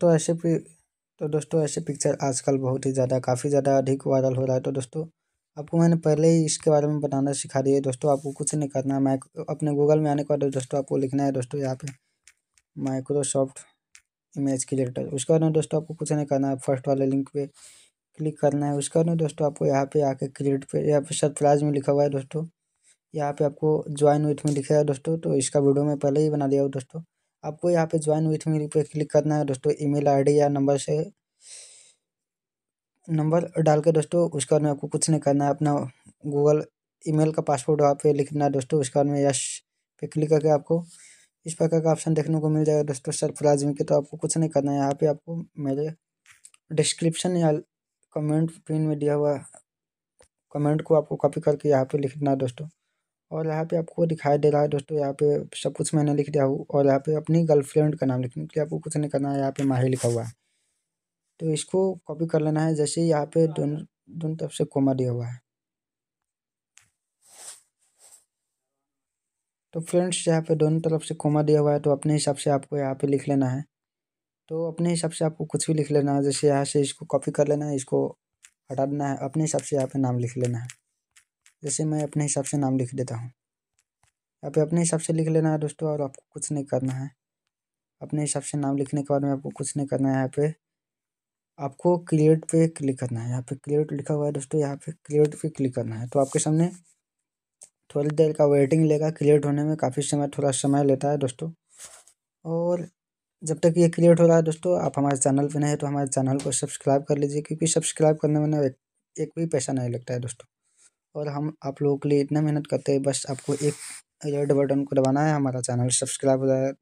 तो ऐसे तो दोस्तों ऐसे पिक्चर आजकल बहुत ही ज़्यादा काफ़ी ज़्यादा अधिक वायरल हो रहा है तो दोस्तों आपको मैंने पहले ही इसके बारे में बताना सिखा दिया दोस्तों आपको कुछ नहीं करना माइक अपने गूगल में आने के बाद दोस्तों आपको लिखना है दोस्तों यहाँ पे माइक्रोसॉफ्ट इमेज क्रिएटर उसके बाद में दोस्तों आपको कुछ नहीं करना है फर्स्ट वाले लिंक पे क्लिक करना है उसके बाद में दोस्तों आपको यहाँ पे आके क्रिएट पे या फिर सरप्राइज में लिखा हुआ है दोस्तों यहाँ पे आपको ज्वाइन विथ में लिखा है दोस्तों तो इसका वीडियो मैं पहले ही बना दिया हूँ दोस्तों आपको यहाँ पे ज्वाइन विथ मी पे क्लिक करना है दोस्तों ईमेल आईडी या नंबर से नंबर डाल के दोस्तों उसके बाद में आपको कुछ नहीं करना है अपना गूगल ईमेल का पासवर्ड वहाँ पे लिखना है दोस्तों उसके बाद में यश पे क्लिक करके आपको इस प्रकार का ऑप्शन देखने को मिल जाएगा दोस्तों सरफराज में के तो आपको कुछ नहीं करना है यहाँ पे आपको मेरे डिस्क्रिप्शन या कमेंट पिन में दिया हुआ कमेंट को आपको कॉपी करके यहाँ पे लिखना है दोस्तों और यहाँ पे आपको दिखाई दे रहा है दोस्तों यहाँ पे सब कुछ मैंने लिख दिया हूँ और यहाँ पे अपनी गर्लफ्रेंड का नाम लिखने के लिए आपको कुछ नहीं करना है यहाँ पे माही लिखा हुआ है तो इसको कॉपी कर लेना है जैसे यहाँ पे दोनों दोनों तरफ से कोमा दिया हुआ है तो फ्रेंड्स यहाँ पे दोनों तरफ से कोमा दिया हुआ है तो अपने हिसाब से आपको यहाँ पे लिख लेना है तो अपने हिसाब से आपको कुछ भी लिख लेना है जैसे यहाँ से इसको कॉपी कर लेना है इसको हटा देना है अपने हिसाब से यहाँ पे नाम लिख लेना है जैसे मैं अपने हिसाब से नाम लिख देता हूँ आप अपने हिसाब से लिख लेना है दोस्तों और आपको कुछ नहीं करना है अपने हिसाब से नाम लिखने के बाद में आपको कुछ नहीं करना है यहाँ पे आपको क्रिएट पे क्लिक करना है यहाँ पे क्रिएट लिखा हुआ है दोस्तों यहाँ पे क्रिएट पे क्लिक करना है तो आपके सामने थोड़ी देर का वेटिंग लेगा क्रिएट होने में काफ़ी समय थोड़ा समय लेता है दोस्तों और जब तक ये क्रिएट हो रहा है दोस्तों आप हमारे चैनल पर नहीं है तो हमारे चैनल को सब्सक्राइब कर लीजिए क्योंकि सब्सक्राइब करने में ना एक, एक भी पैसा नहीं लगता है दोस्तों और हम आप लोगों के लिए इतना मेहनत करते हैं बस आपको एक रेड बटन को दबाना है हमारा चैनल सब्सक्राइब हो जाए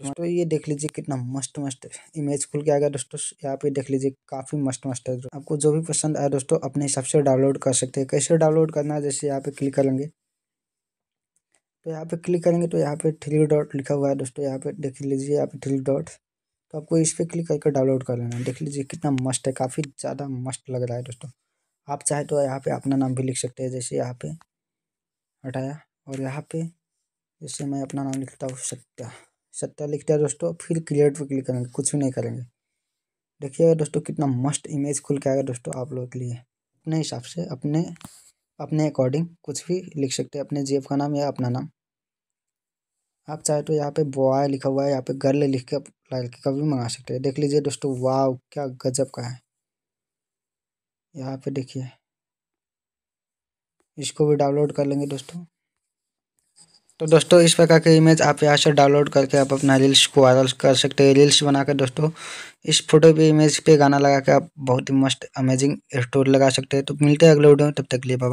दोस्तों ये देख लीजिए कितना मस्त मस्त इमेज खुल के आ गया दोस्तों यहाँ पे देख लीजिए काफ़ी मस्त मस्त है आपको जो भी पसंद आया दोस्तों अपने हिसाब से डाउनलोड कर सकते हैं कैसे डाउनलोड करना है जैसे यहाँ पे क्लिक करेंगे तो यहाँ पे क्लिक करेंगे तो यहाँ पे थ्री डॉट लिखा हुआ है दोस्तों यहाँ पे देख लीजिए यहाँ पे थ्री डॉट तो आपको इस पर क्लिक करके डाउनलोड कर लेना देख लीजिए कितना मस्त है काफ़ी ज़्यादा मस्त लग रहा है दोस्तों आप चाहे तो यहाँ पे अपना नाम भी लिख सकते हैं जैसे यहाँ पे हटाया और यहाँ पे जैसे मैं अपना नाम लिखता हूँ सत्या सत्या लिखता है दोस्तों फिर क्रिएट पर क्लिक करेंगे कुछ भी नहीं करेंगे देखिएगा दोस्तों कितना मस्त इमेज खुल के आएगा दोस्तों आप लोगों के लिए अपने हिसाब से अपने अपने अकॉर्डिंग कुछ भी लिख सकते हैं अपने जेब का नाम या अपना नाम आप चाहे तो यहाँ पे बॉय लिखा हुआ है यहाँ पे गर्ल लिख के लाल के कभी मंगा सकते हैं देख लीजिए दोस्तों वाह क्या गजब का है यहाँ पे देखिए इसको भी डाउनलोड कर लेंगे दोस्तों तो दोस्तों इस प्रकार के इमेज आप यहाँ से डाउनलोड करके आप अपना रील्स को वायरल कर सकते हैं रील्स बनाकर दोस्तों इस फोटो पे इमेज पे गाना लगा के आप बहुत ही मस्त अमेजिंग स्टोरी लगा सकते हैं तो मिलते हैं अगले वीडियो में तब तक लिए बाबा